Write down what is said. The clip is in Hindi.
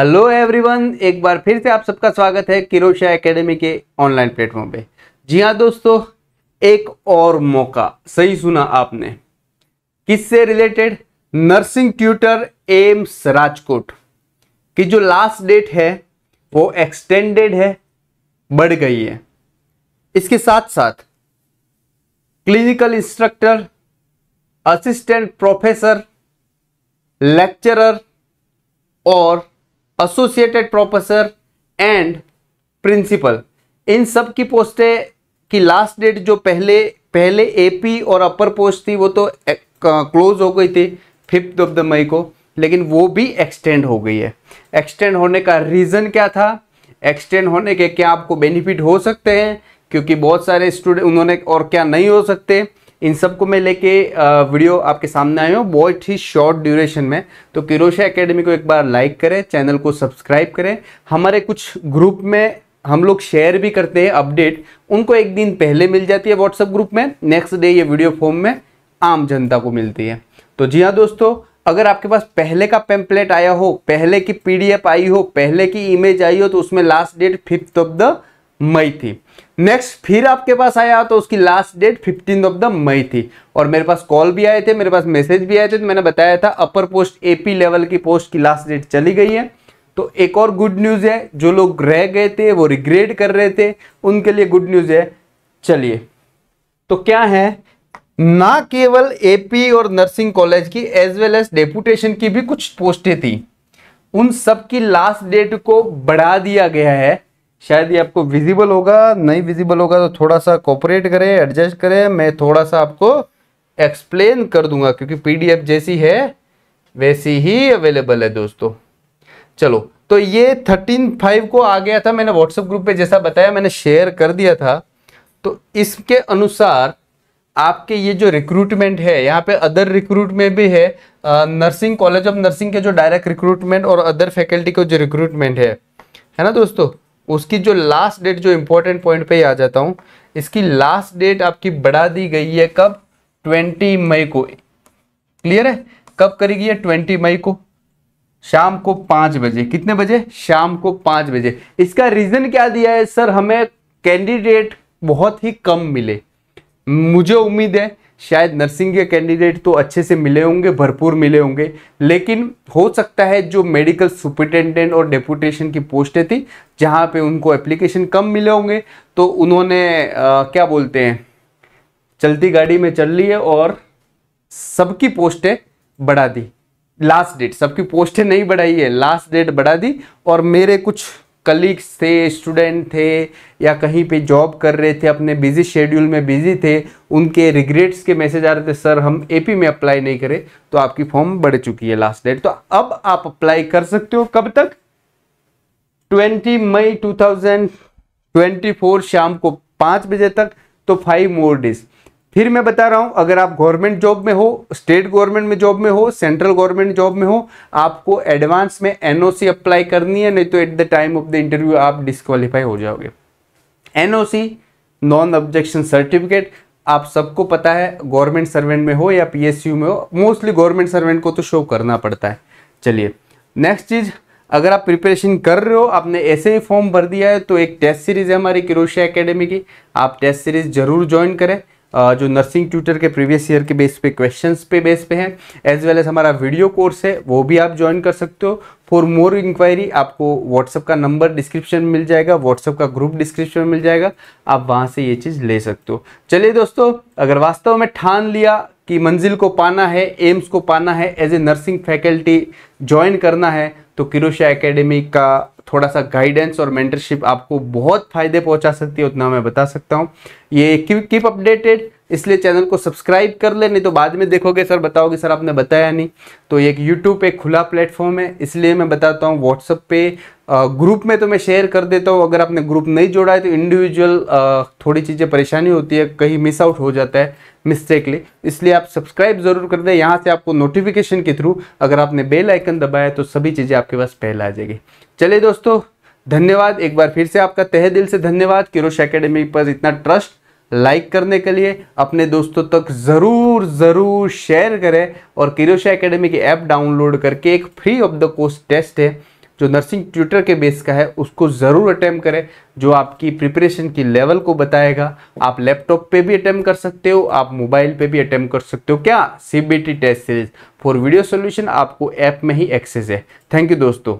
हेलो एवरीवन एक बार फिर से आप सबका स्वागत है किरोशा एकेडमी के ऑनलाइन प्लेटफॉर्म पे जी हाँ दोस्तों एक और मौका सही सुना आपने किससे related nursing tutor AIIMS Rajkot की जो लास्ट डेट है वो एक्सटेंडेड है बढ़ गई है इसके साथ साथ clinical instructor assistant professor lecturer और एसोसिएटेड प्रोफेसर एंड प्रिंसिपल इन सब की पोस्टें की लास्ट डेट जो पहले पहले एपी और अपर पोस्ट थी वो तो क्लोज हो गई थी फिफ्थ ऑफ द मई को लेकिन वो भी एक्सटेंड हो गई है एक्सटेंड होने का रीज़न क्या था एक्सटेंड होने के क्या आपको बेनिफिट हो सकते हैं क्योंकि बहुत सारे स्टूडेंट उन्होंने और क्या नहीं हो सकते इन सब को मैं लेके वीडियो आपके सामने आया हूँ बहुत ही शॉर्ट ड्यूरेशन में तो किरोशा एकेडमी को एक बार लाइक करें चैनल को सब्सक्राइब करें हमारे कुछ ग्रुप में हम लोग शेयर भी करते हैं अपडेट उनको एक दिन पहले मिल जाती है व्हाट्सएप ग्रुप में नेक्स्ट डे ये वीडियो फॉर्म में आम जनता को मिलती है तो जी हाँ दोस्तों अगर आपके पास पहले का पेम्पलेट आया हो पहले की पी आई हो पहले की इमेज आई हो तो उसमें last date fifth of the May थी नेक्स्ट फिर आपके पास आया तो उसकी last date fifteen of the May थी और मेरे पास कॉल भी आए थे मेरे पास मैसेज भी आए थे तो मैंने बताया था अपर पोस्ट एपी लेवल की पोस्ट की लास्ट डेट चली गई है तो एक और गुड न्यूज़ है जो लोग रह गए थे वो रिग्रेट कर रहे थे उनके लिए गुड न्यूज़ है चलिए तो क्या है ना केवल एपी और नर्सिंग कॉलेज की एज वेल एज डेपुटेशन की भी कुछ पोस्टें थी उन सब की लास्ट डेट को बढ़ा दिया गया है शायद ये आपको विजिबल होगा नहीं विजिबल होगा तो थोड़ा सा कॉपरेट करें एडजस्ट करें मैं थोड़ा सा आपको एक्सप्लेन कर दूंगा क्योंकि पीडीएफ जैसी है वैसी ही अवेलेबल है दोस्तों चलो तो ये थर्टीन फाइव को आ गया था मैंने व्हाट्सएप ग्रुप पे जैसा बताया मैंने शेयर कर दिया था तो इसके अनुसार आपके ये जो रिक्रूटमेंट है यहाँ पे अदर रिक्रूट में भी है नर्सिंग कॉलेज ऑफ नर्सिंग के जो डायरेक्ट रिक्रूटमेंट और अदर फैकल्टी का जो रिक्रूटमेंट है है ना दोस्तों उसकी जो लास्ट डेट जो इम्पोर्टेंट पॉइंट पे आ जाता हूँ इसकी लास्ट डेट आपकी बढ़ा दी गई है कब 20 मई को क्लियर है कब गई है 20 मई को शाम को पाँच बजे कितने बजे शाम को पाँच बजे इसका रीज़न क्या दिया है सर हमें कैंडिडेट बहुत ही कम मिले मुझे उम्मीद है शायद नर्सिंग के कैंडिडेट तो अच्छे से मिले होंगे भरपूर मिले होंगे लेकिन हो सकता है जो मेडिकल सुपरिटेंडेंट और डेपुटेशन की पोस्टें थी जहाँ पे उनको एप्लीकेशन कम मिले होंगे तो उन्होंने आ, क्या बोलते हैं चलती गाड़ी में चल लिए और सबकी पोस्टें बढ़ा दी लास्ट डेट सबकी पोस्टें नहीं बढ़ाई है लास्ट डेट बढ़ा दी और मेरे कुछ कलीग्स थे स्टूडेंट थे या कहीं पे जॉब कर रहे थे अपने बिजी शेड्यूल में बिजी थे उनके रिग्रेट्स के मैसेज आ रहे थे सर हम एपी में अप्लाई नहीं करें तो आपकी फॉर्म बढ़ चुकी है लास्ट डेट तो अब आप अप्लाई कर सकते हो कब तक 20 मई 2024 शाम को पाँच बजे तक तो फाइव मोर डेज फिर मैं बता रहा हूं अगर आप गवर्नमेंट जॉब में हो स्टेट गवर्नमेंट में जॉब में हो सेंट्रल गवर्नमेंट जॉब में हो आपको एडवांस में एनओसी अप्लाई करनी है नहीं तो at the time of the interview आप डिस्कालीफाई हो जाओगे एनओसी नॉन ऑब्जेक्शन सर्टिफिकेट आप सबको पता है गवर्नमेंट सर्वेंट में हो या पीएसयू में हो मोस्टली गवर्नमेंट सर्वेंट को तो शो करना पड़ता है चलिए नेक्स्ट चीज़ अगर आप प्रिपरेशन कर रहे हो आपने ऐसे ही फॉर्म भर दिया है तो एक टेस्ट सीरीज़ है हमारी किरोशिया एकेडमी की आप टेस्ट सीरीज़ ज़रूर ज्वाइन करें जो नर्सिंग ट्यूटर के प्रीवियस ईयर के बेस पे क्वेश्चंस पे बेस पे हैं एज वेल एज हमारा वीडियो कोर्स है वो भी आप ज्वाइन कर सकते हो फॉर मोर इंक्वायरी आपको व्हाट्सअप का नंबर डिस्क्रिप्शन मिल जाएगा व्हाट्सअप का ग्रुप डिस्क्रिप्शन मिल जाएगा आप वहाँ से ये चीज़ ले सकते हो चलिए दोस्तों अगर वास्तव में ठान लिया कि मंजिल को पाना है एम्स को पाना है as a nursing faculty join करना है तो किरोशा एकेडमी का थोड़ा सा गाइडेंस और मेंटरशिप आपको बहुत फ़ायदे पहुंचा सकती है उतना मैं बता सकता हूं ये कीप अपडेटेड इसलिए चैनल को सब्सक्राइब कर ले नहीं तो बाद में देखोगे सर बताओगे सर आपने बताया नहीं तो एक यूट्यूब एक खुला प्लेटफॉर्म है इसलिए मैं बताता हूँ व्हाट्सअप पे ग्रुप में तो मैं शेयर कर देता हूँ अगर आपने ग्रुप नहीं जोड़ा है तो इंडिविजुअल थोड़ी चीज़ें परेशानी होती है कहीं मिस आउट हो जाता है मिस्टेकली इसलिए आप सब्सक्राइब ज़रूर कर दें यहाँ से आपको नोटिफिकेशन के थ्रू अगर आपने बेल आइकन दबाया तो सभी चीज़ें आपके पास पहले आ जाएगी चलिए दोस्तों धन्यवाद एक बार फिर से आपका तहे दिल से धन्यवाद किरोश एकेडमी पर इतना ट्रस्ट लाइक करने के लिए अपने दोस्तों तक ज़रूर ज़रूर शेयर करें और किरोशा एकेडमी की ऐप डाउनलोड करके एक free of the course test है जो नर्सिंग ट्यूटर के बेस का है उसको ज़रूर अटैम्प करें जो आपकी प्रिपरेशन की लेवल को बताएगा आप लैपटॉप पे भी अटैम्प कर सकते हो आप मोबाइल पे भी अटैम्प कर सकते हो क्या सी test series for video solution आपको ऐप में ही एक्सेस है थैंक यू दोस्तों